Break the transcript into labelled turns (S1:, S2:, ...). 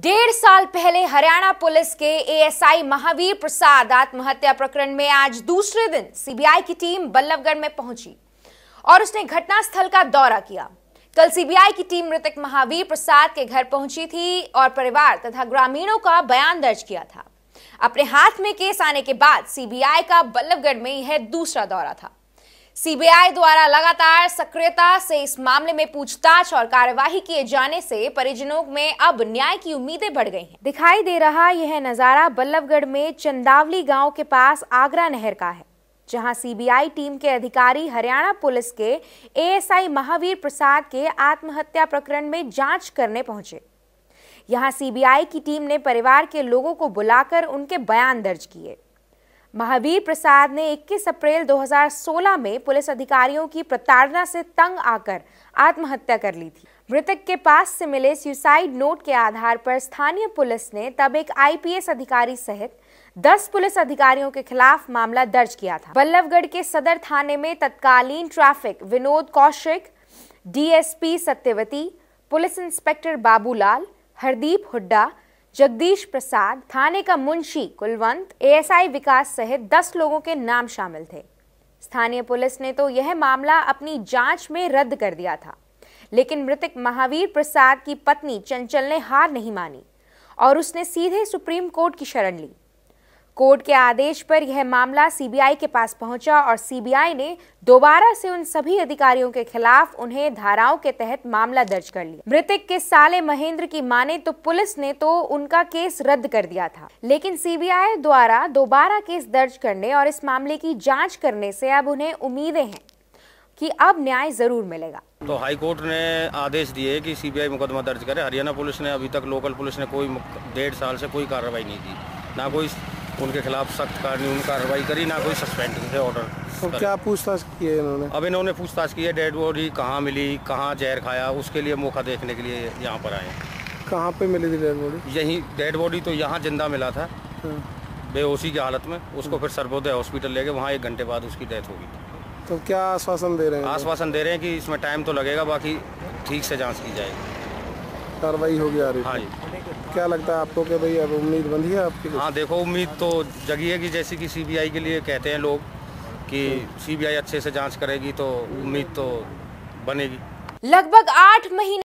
S1: डेढ़ साल पहले हरियाणा पुलिस के एएसआई महावीर प्रसाद आत्महत्या प्रकरण में आज दूसरे दिन सीबीआई की टीम बल्लभगढ़ में पहुंची और उसने घटनास्थल का दौरा किया कल सीबीआई की टीम मृतक महावीर प्रसाद के घर पहुंची थी और परिवार तथा ग्रामीणों का बयान दर्ज किया था अपने हाथ में केस आने के बाद सीबीआई का बल्लभगढ़ में यह दूसरा दौरा था सीबीआई द्वारा लगातार सक्रियता से इस मामले में पूछताछ और कार्यवाही किए जाने से परिजनों में अब न्याय की उम्मीदें बढ़ गई हैं। दिखाई दे रहा यह नजारा बल्लभगढ़ में चंदावली गांव के पास आगरा नहर का है जहां सीबीआई टीम के अधिकारी हरियाणा पुलिस के एएसआई महावीर प्रसाद के आत्महत्या प्रकरण में जांच करने पहुंचे यहां सीबीआई की टीम ने परिवार के लोगों को बुलाकर उनके बयान दर्ज किए महावीर प्रसाद ने 21 अप्रैल 2016 में पुलिस अधिकारियों की प्रताड़ना से तंग आकर आत्महत्या कर ली थी मृतक के पास से मिले सुसाइड नोट के आधार पर स्थानीय पुलिस ने तब एक आईपीएस अधिकारी सहित 10 पुलिस अधिकारियों के खिलाफ मामला दर्ज किया था बल्लभगढ़ के सदर थाने में तत्कालीन traffic Vinod Kaushik DSP Satyavati police inspector Babulal Hardeep Hooda Jagdish Prasad थाने का मुंशी कुलवंत एएसआई विकास सहित दस लोगों के नाम शामिल थे स्थानीय पुलिस ने तो यह मामला अपनी जांच में रद्द कर दिया था लेकिन मृतक महावीर प्रसाद की पत्नी चंचल ने हार नहीं मानी और उसने सीधे सुप्रीम कोर्ट की शरण ली कोर्ट के आदेश पर यह मामला सीबीआई के पास पहुंचा और सीबीआई ने दोबारा से उन सभी अधिकारियों के खिलाफ उन्हें धाराओं के तहत मामला दर्ज कर लिया मृतक के साले महेंद्र की माने तो पुलिस ने तो उनका केस रद्द कर दिया था लेकिन सीबीआई द्वारा दोबारा केस दर्ज करने और इस मामले की जाँच करने से अब उन्हें उम्मीदें हैं कि अब न्याय जरूर मिलेगा
S2: तो हाई कोर्ट ने आदेश दिए कि सीबीआई मुकदमा दर्ज करे हरियाणा पुलिस ने अभी तक लोकल पुलिस ने कोई डेढ़ साल से कोई कार्रवाई नहीं की ना कोई उनके खिलाफ सख्त कानून कार्रवाई करी ना कोई सस्पेंड थे ऑर्डर तो क्या पूछताछ की है इन्होंने अब इन्होंने पूछताछ की है डेड बॉडी कहाँ मिली कहाँ जहर खाया उसके लिए मौका देखने के लिए यहाँ पर आए कहाँ पे मिली थी डेड बॉडी यहीं डेड बॉडी तो यहाँ जिंदा मिला था हाँ। बेहोशी की हालत में उसको हाँ। फिर सर्वोदय हॉस्पिटल लेके वहाँ एक घंटे बाद उसकी डेथ होगी तो क्या आश्वासन दे रहे हैं आश्वासन दे रहे हैं कि इसमें टाइम तो लगेगा बाकी ठीक से जाँच की जाएगी कार्रवाई होगी आ रही हाँ जी क्या लगता है आपको कि भाई अब उम्मीद बंधी है आपकी हाँ देखो उम्मीद तो जगी है कि जैसे कि सीबीआई के लिए कहते हैं लोग कि सीबीआई अच्छे से जांच करेगी तो उम्मीद तो बनेगी
S1: लगभग आठ महीने